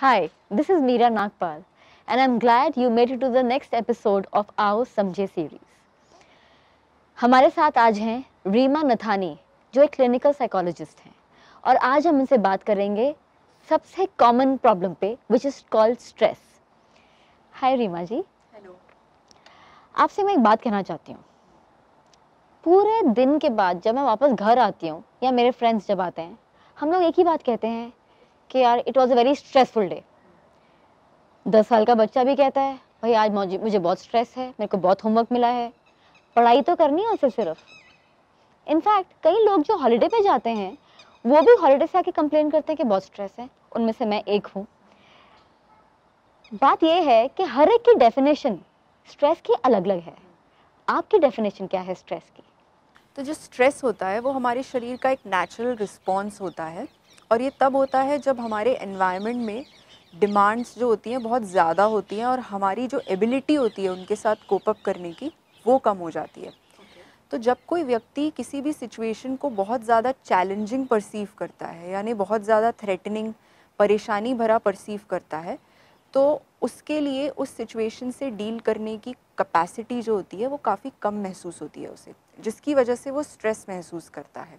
Hi, this is Meera Nagpal, and I'm glad you made it to the next episode of our समझे series हमारे साथ आज हैं रीमा नथानी जो एक क्लिनिकल साइकोलॉजिस्ट हैं और आज हम उनसे बात करेंगे सबसे कॉमन प्रॉब्लम पे which is called stress hi Rima ji hello आपसे मैं एक बात कहना चाहती हूँ पूरे दिन के बाद जब मैं वापस घर आती हूँ या मेरे फ्रेंड्स जब आते हैं हम लोग एक ही बात कहते हैं कि यार it was a very stressful day दस साल का बच्चा भी कहता है भाई आज मुझे बहुत स्ट्रेस है मेरे को बहुत होमवर्क मिला है पढ़ाई तो करनी है उसे सिर्फ इनफैक्ट कई लोग जो हॉलीडे पे जाते हैं वो भी हॉलीडे से आके कंप्लेन करते हैं कि बहुत स्ट्रेस है उनमें से मैं एक हूँ बात यह है कि हर एक की डेफिनेशन स्ट्रेस की अलग अलग है आपकी डेफिनेशन क्या है स्ट्रेस की तो जो स्ट्रेस होता है वो हमारे शरीर का एक नेचुरल रिस्पॉन्स होता है और ये तब होता है जब हमारे इन्वायरमेंट में डिमांड्स जो होती हैं बहुत ज़्यादा होती हैं और हमारी जो एबिलिटी होती है उनके साथ कोपअप करने की वो कम हो जाती है okay. तो जब कोई व्यक्ति किसी भी सिचुएशन को बहुत ज़्यादा चैलेंजिंग परसीव करता है यानी बहुत ज़्यादा थ्रेटनिंग परेशानी भरा परसीव करता है तो उसके लिए उस सिचुएशन से डील करने की कैपेसिटी जो होती है वो काफ़ी कम महसूस होती है उसे जिसकी वजह से वो स्ट्रेस महसूस करता है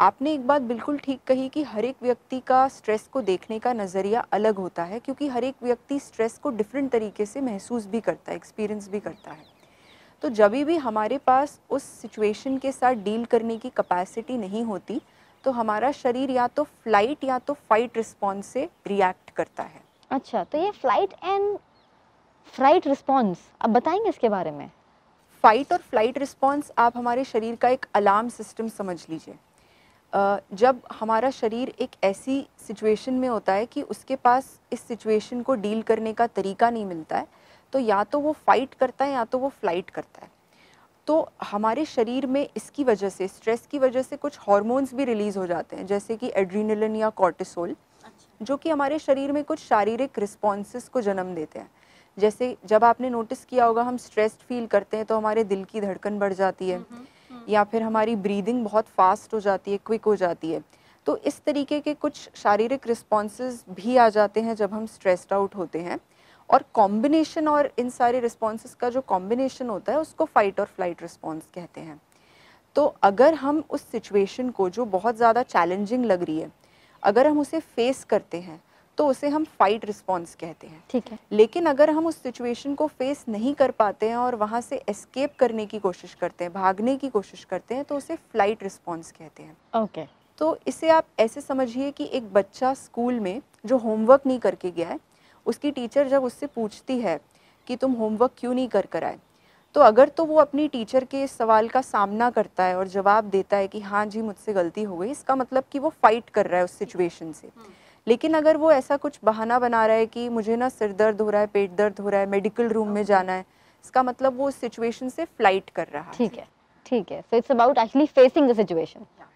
आपने एक बात बिल्कुल ठीक कही कि हर एक व्यक्ति का स्ट्रेस को देखने का नज़रिया अलग होता है क्योंकि हर एक व्यक्ति स्ट्रेस को डिफरेंट तरीके से महसूस भी करता है एक्सपीरियंस भी करता है तो जब भी हमारे पास उस सिचुएशन के साथ डील करने की कैपेसिटी नहीं होती तो हमारा शरीर या तो फ्लाइट या तो फाइट रिस्पॉन्स से रिएक्ट करता है अच्छा तो ये फ्लाइट एंड फ्लाइट रिस्पॉन्स आप बताएंगे इसके बारे में फाइट और फ्लाइट रिस्पॉन्स आप हमारे शरीर का एक अलार्म सिस्टम समझ लीजिए जब हमारा शरीर एक ऐसी सिचुएशन में होता है कि उसके पास इस सिचुएशन को डील करने का तरीका नहीं मिलता है तो या तो वो फाइट करता है या तो वो फ्लाइट करता है तो हमारे शरीर में इसकी वजह से स्ट्रेस की वजह से कुछ हार्मोन्स भी रिलीज़ हो जाते हैं जैसे कि एड्रीनलिन या कॉर्टिसोल अच्छा। जो कि हमारे शरीर में कुछ शारीरिक रिस्पॉन्सेस को जन्म देते हैं जैसे जब आपने नोटिस किया होगा हम स्ट्रेस्ड फील करते हैं तो हमारे दिल की धड़कन बढ़ जाती है हम्म, हम्म। या फिर हमारी ब्रीदिंग बहुत फास्ट हो जाती है क्विक हो जाती है तो इस तरीके के कुछ शारीरिक रिस्पॉन्स भी आ जाते हैं जब हम स्ट्रेस्ड आउट होते हैं और कॉम्बिनेशन और इन सारे रिस्पॉन्स का जो कॉम्बिनेशन होता है उसको फाइट और फ्लाइट रिस्पॉन्स कहते हैं तो अगर हम उस सिचुएशन को जो बहुत ज़्यादा चैलेंजिंग लग रही है अगर हम उसे फेस करते हैं तो उसे हम फाइट रिस्पॉन्स कहते हैं ठीक है लेकिन अगर हम उस सिचुएशन को फेस नहीं कर पाते हैं और वहाँ से एस्केप करने की कोशिश करते हैं भागने की कोशिश करते हैं तो उसे फ्लाइट रिस्पॉन्स कहते हैं ओके तो इसे आप ऐसे समझिए कि एक बच्चा स्कूल में जो होमवर्क नहीं करके गया है उसकी टीचर जब उससे पूछती है कि तुम होमवर्क क्यों नहीं कर कर आए तो अगर तो वो अपनी टीचर के इस सवाल का सामना करता है और जवाब देता है कि हाँ जी मुझसे गलती हो गई इसका मतलब कि वो फाइट कर रहा है उस सिचुएशन से हम्म। लेकिन अगर वो ऐसा कुछ बहाना बना रहा है कि मुझे ना सिर दर्द हो रहा है पेट दर्द हो रहा है मेडिकल रूम में जाना है इसका मतलब वो सिचुएशन से फ्लाइट कर रहा है ठीक है ठीक है so it's about actually facing the situation